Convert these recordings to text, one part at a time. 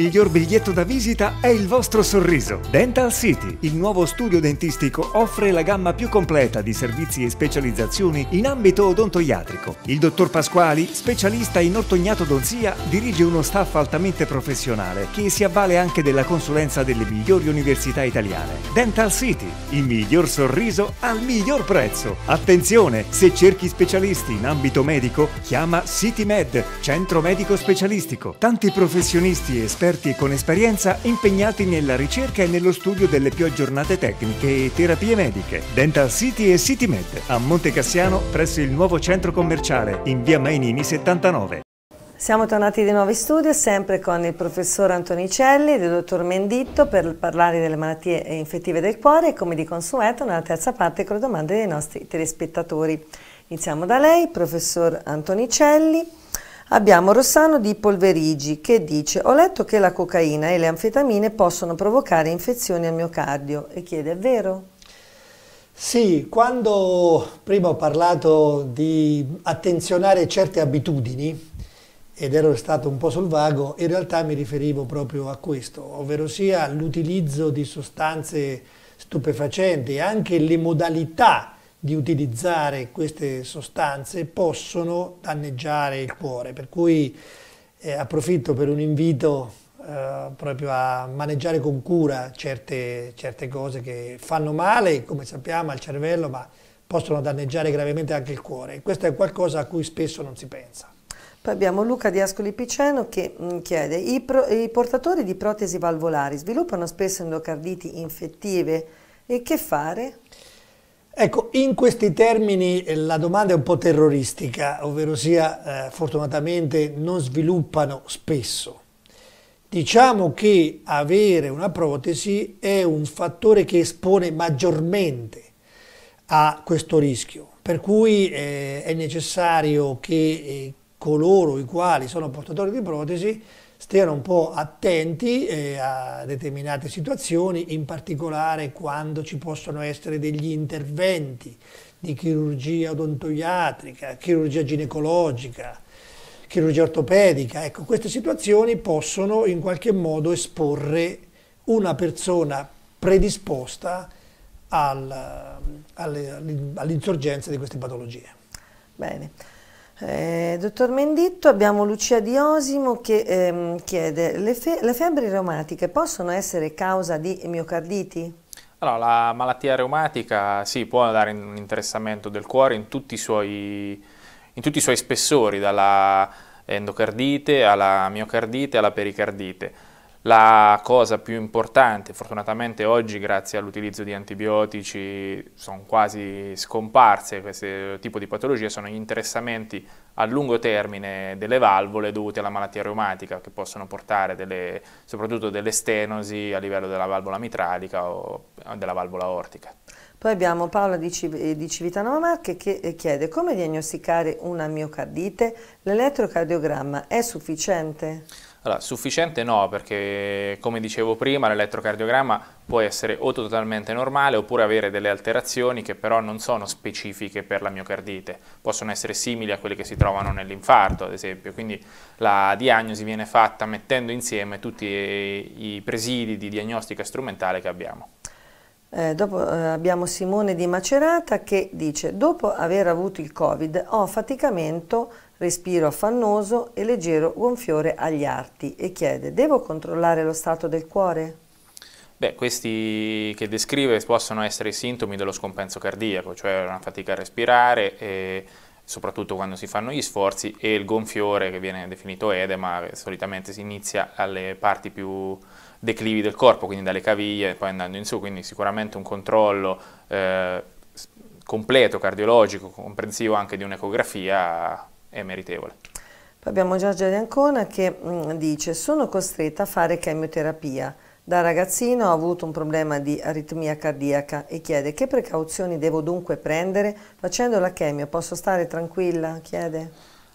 miglior biglietto da visita è il vostro sorriso. Dental City, il nuovo studio dentistico, offre la gamma più completa di servizi e specializzazioni in ambito odontoiatrico. Il dottor Pasquali, specialista in ortognatodonzia, dirige uno staff altamente professionale che si avvale anche della consulenza delle migliori università italiane. Dental City, il miglior sorriso al miglior prezzo. Attenzione, se cerchi specialisti in ambito medico, chiama CityMed, centro medico specialistico. Tanti professionisti e esperti esperti e con esperienza impegnati nella ricerca e nello studio delle più aggiornate tecniche e terapie mediche. Dental City e City Med a Monte Cassiano presso il nuovo centro commerciale in via Mainini 79. Siamo tornati di nuovo in studio, sempre con il professor Antonicelli e il dottor Menditto per parlare delle malattie infettive del cuore e come di consueto nella terza parte con le domande dei nostri telespettatori. Iniziamo da lei, professor Antonicelli. Abbiamo Rossano di Polverigi che dice ho letto che la cocaina e le anfetamine possono provocare infezioni al miocardio e chiede è vero? Sì, quando prima ho parlato di attenzionare certe abitudini ed ero stato un po' sul vago, in realtà mi riferivo proprio a questo, ovvero sia l'utilizzo di sostanze stupefacenti, e anche le modalità di utilizzare queste sostanze possono danneggiare il cuore, per cui eh, approfitto per un invito eh, proprio a maneggiare con cura certe, certe cose che fanno male, come sappiamo, al cervello, ma possono danneggiare gravemente anche il cuore. questo è qualcosa a cui spesso non si pensa. Poi abbiamo Luca di Ascoli Piceno che mm, chiede i, pro, i portatori di protesi valvolari sviluppano spesso endocarditi infettive e che fare? Ecco, in questi termini eh, la domanda è un po' terroristica, ovvero sia eh, fortunatamente non sviluppano spesso. Diciamo che avere una protesi è un fattore che espone maggiormente a questo rischio, per cui eh, è necessario che eh, coloro i quali sono portatori di protesi stiano un po' attenti eh, a determinate situazioni, in particolare quando ci possono essere degli interventi di chirurgia odontoiatrica, chirurgia ginecologica, chirurgia ortopedica. Ecco, queste situazioni possono in qualche modo esporre una persona predisposta al, all'insorgenza di queste patologie. Bene. Eh, dottor Menditto, abbiamo Lucia di Osimo che ehm, chiede le, fe le, febbri reumatiche possono essere causa di miocarditi? Allora, la malattia reumatica sì, può dare un interessamento del cuore in tutti i suoi, tutti i suoi spessori, dalla endocardite alla miocardite alla pericardite. La cosa più importante, fortunatamente oggi grazie all'utilizzo di antibiotici sono quasi scomparse questo tipo di patologie, sono gli interessamenti a lungo termine delle valvole dovute alla malattia reumatica che possono portare delle, soprattutto delle stenosi a livello della valvola mitralica o della valvola ortica. Poi abbiamo Paola di, Civ eh, di Civitanova Marche che eh, chiede come diagnosticare una miocardite, l'elettrocardiogramma è sufficiente? Allora, sufficiente no, perché come dicevo prima l'elettrocardiogramma può essere o totalmente normale oppure avere delle alterazioni che però non sono specifiche per la miocardite, possono essere simili a quelle che si trovano nell'infarto ad esempio, quindi la diagnosi viene fatta mettendo insieme tutti i presidi di diagnostica strumentale che abbiamo. Eh, dopo eh, abbiamo Simone di Macerata che dice dopo aver avuto il covid ho faticamento respiro affannoso e leggero gonfiore agli arti e chiede «Devo controllare lo stato del cuore?» Beh, questi che descrive possono essere i sintomi dello scompenso cardiaco, cioè una fatica a respirare, e, soprattutto quando si fanno gli sforzi, e il gonfiore che viene definito edema, che solitamente si inizia alle parti più declivi del corpo, quindi dalle caviglie e poi andando in su, quindi sicuramente un controllo eh, completo, cardiologico, comprensivo anche di un'ecografia è meritevole. Poi abbiamo Giorgia di Ancona che mm, dice sono costretta a fare chemioterapia. Da ragazzino ho avuto un problema di aritmia cardiaca e chiede che precauzioni devo dunque prendere facendo la chemio, posso stare tranquilla? Chiede.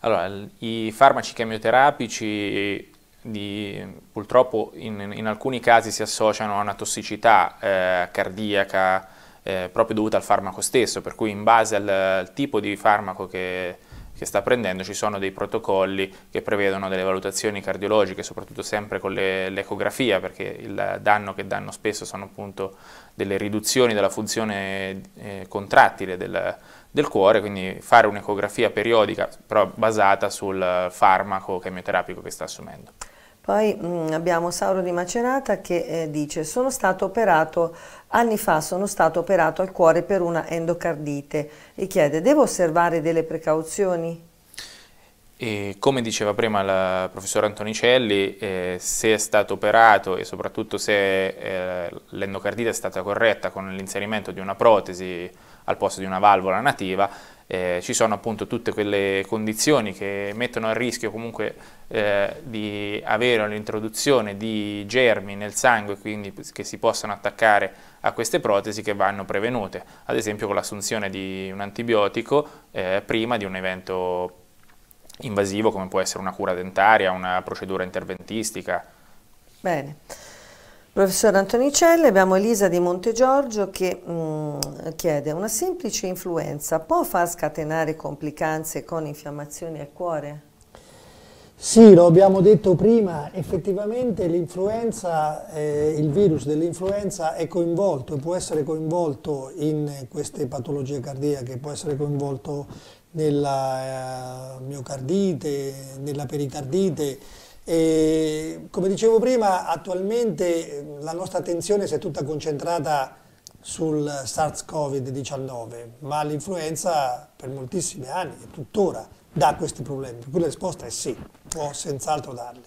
Allora, i farmaci chemioterapici di, purtroppo in, in, alcuni casi si associano a una tossicità eh, cardiaca eh, proprio dovuta al farmaco stesso, per cui in base al, al tipo di farmaco che che sta prendendo, ci sono dei protocolli che prevedono delle valutazioni cardiologiche, soprattutto sempre con l'ecografia, perché il danno che danno spesso sono appunto delle riduzioni della funzione eh, contrattile del, del cuore, quindi fare un'ecografia periodica però basata sul farmaco chemioterapico che sta assumendo. Poi mh, mm, abbiamo Sauro di Macerata che eh, dice sono stato operato anni fa, sono stato operato al cuore per una endocardite e chiede devo osservare delle precauzioni? E come diceva prima il professor Antonicelli, eh, se è stato operato e soprattutto se eh, l'endocardite è stata corretta con l'inserimento di una protesi al posto di una valvola nativa, eh, ci sono appunto tutte quelle condizioni che mettono a rischio comunque eh, di avere l'introduzione di germi nel sangue, quindi che si possano attaccare a queste protesi che vanno prevenute, ad esempio con l'assunzione di un antibiotico eh, prima di un evento invasivo come può essere una cura dentaria, una procedura interventistica. Bene. Professor Antonicelli, abbiamo Elisa di Montegiorgio che mh, mm, chiede una semplice influenza può far scatenare complicanze con infiammazioni al cuore? Sì, lo abbiamo detto prima, effettivamente l'influenza, eh, il virus dell'influenza è coinvolto, può essere coinvolto in queste patologie cardiache, può essere coinvolto nella eh, miocardite, nella pericardite, e, come dicevo prima, attualmente ehm, la nostra attenzione si è tutta concentrata sul SARS-CoV-19, ma l'influenza per moltissimi anni e tuttora dà questi problemi, per cui la risposta è sì, può senz'altro darli.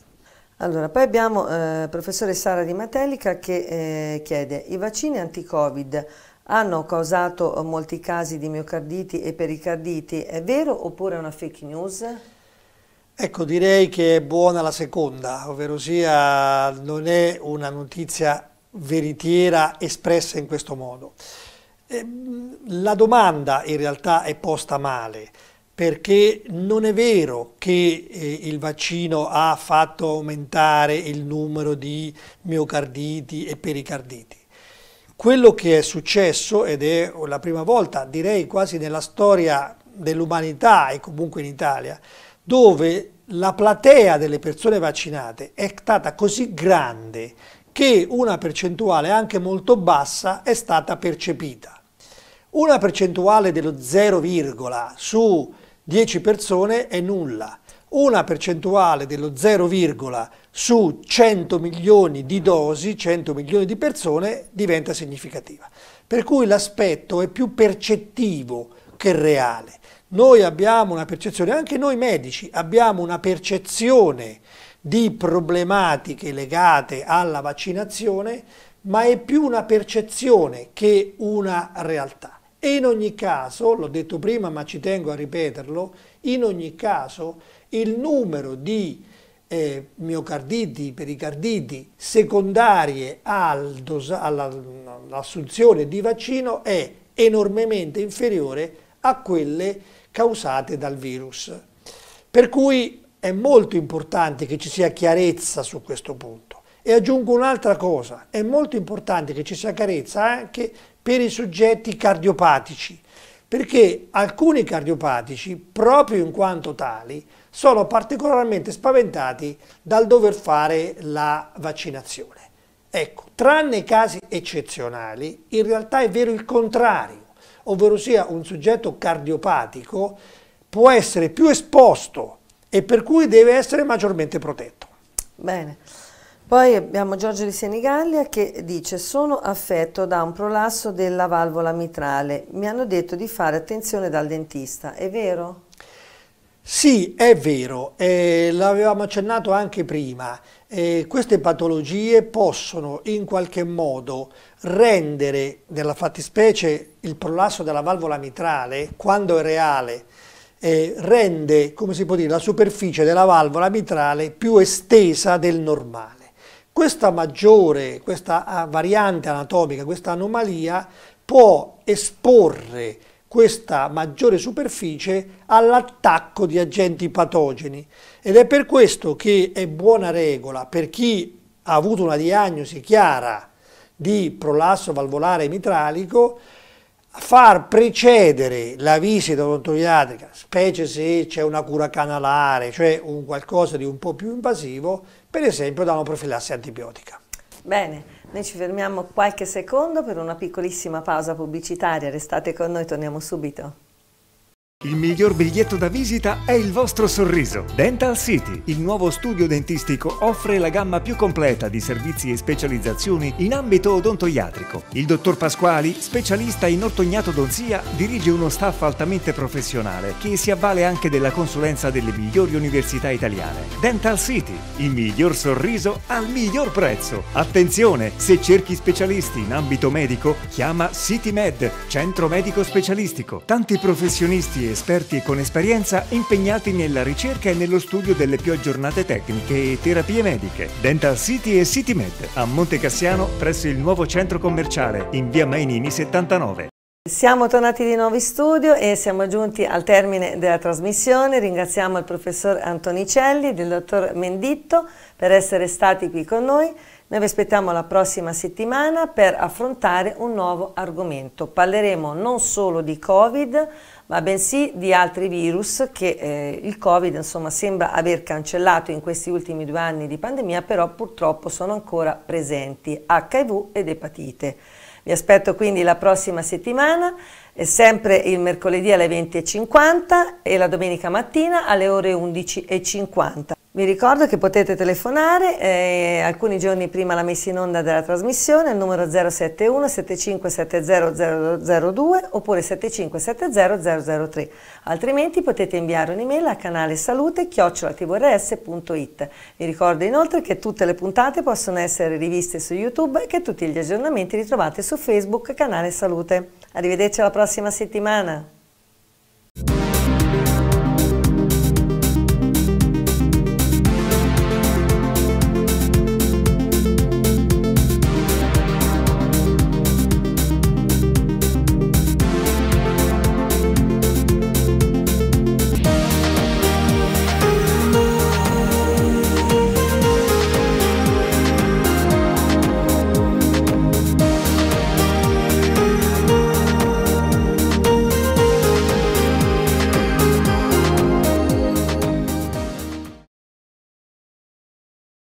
Allora, poi abbiamo eh, professore Sara Di Matelica che eh, chiede i vaccini anti-Covid hanno causato molti casi di miocarditi e pericarditi, è vero oppure è una fake news? Ecco, direi che è buona la seconda, ovvero sia non è una notizia veritiera espressa in questo modo. Ehm, la domanda in realtà è posta male perché non è vero che eh, il vaccino ha fatto aumentare il numero di miocarditi e pericarditi. Quello che è successo, ed è la prima volta, direi quasi nella storia dell'umanità e comunque in Italia, dove la platea delle persone vaccinate è stata così grande che una percentuale anche molto bassa è stata percepita. Una percentuale dello 0, su 10 persone è nulla. Una percentuale dello 0, su 100 milioni di dosi, 100 milioni di persone, diventa significativa. Per cui l'aspetto è più percettivo che reale. Noi abbiamo una percezione, anche noi medici abbiamo una percezione di problematiche legate alla vaccinazione, ma è più una percezione che una realtà. E in ogni caso, l'ho detto prima ma ci tengo a ripeterlo, in ogni caso il numero di eh, miocarditi, pericarditi secondarie al all'assunzione di vaccino è enormemente inferiore a quelle causate dal virus. Per cui è molto importante che ci sia chiarezza su questo punto. E aggiungo un'altra cosa, è molto importante che ci sia chiarezza anche per i soggetti cardiopatici, perché alcuni cardiopatici, proprio in quanto tali, sono particolarmente spaventati dal dover fare la vaccinazione. Ecco, tranne i casi eccezionali, in realtà è vero il contrario ovvero sia un soggetto cardiopatico, può essere più esposto e per cui deve essere maggiormente protetto. Bene. Poi abbiamo Giorgio di Senigallia che dice sono affetto da un prolasso della valvola mitrale, mi hanno detto di fare attenzione dal dentista, è vero? Sì, è vero, eh, l'avevamo accennato anche prima, eh, queste patologie possono in qualche modo rendere, nella fattispecie il prolasso della valvola mitrale, quando è reale, eh, rende, come si può dire, la superficie della valvola mitrale più estesa del normale. Questa maggiore, questa ah, variante anatomica, questa anomalia può esporre questa maggiore superficie all'attacco di agenti patogeni ed è per questo che è buona regola per chi ha avuto una diagnosi chiara di prolasso valvolare mitralico far precedere la visita odontoiatrica, specie se c'è una cura canalare, cioè un qualcosa di un po' più invasivo, per esempio da una profilassi antibiotica. Bene. Noi ci fermiamo qualche secondo per una piccolissima pausa pubblicitaria. Restate con noi, torniamo subito. Il miglior biglietto da visita è il vostro sorriso. Dental City, il nuovo studio dentistico, offre la gamma più completa di servizi e specializzazioni in ambito odontoiatrico. Il dottor Pasquali, specialista in ortognatodonzia, dirige uno staff altamente professionale che si avvale anche della consulenza delle migliori università italiane. Dental City, il miglior sorriso al miglior prezzo. Attenzione, se cerchi specialisti in ambito medico, chiama CityMed, centro medico specialistico. Tanti professionisti e esperti con esperienza impegnati nella ricerca e nello studio delle più aggiornate tecniche e terapie mediche. Dental City e City Med a Monte Cassiano presso il nuovo centro commerciale in via Mainini 79. Siamo tornati di nuovo in studio e siamo giunti al termine della trasmissione. Ringraziamo il professor Antonicelli e il dottor Menditto per essere stati qui con noi. Noi vi aspettiamo la prossima settimana per affrontare un nuovo argomento. Parleremo non solo di Covid, ma bensì di altri virus che eh, il Covid insomma, sembra aver cancellato in questi ultimi due anni di pandemia, però purtroppo sono ancora presenti, HIV ed epatite. Vi aspetto quindi la prossima settimana, eh, sempre il mercoledì alle 20.50 e la domenica mattina alle ore 11.50. Vi ricordo che potete telefonare eh, alcuni giorni prima la messa in onda della trasmissione al numero 071 7570002 oppure 7570003. Altrimenti potete inviare un'email al canale salute chiocciolatvrs.it. Vi ricordo inoltre che tutte le puntate possono essere riviste su YouTube e che tutti gli aggiornamenti li trovate su Facebook canale salute. Arrivederci alla prossima settimana.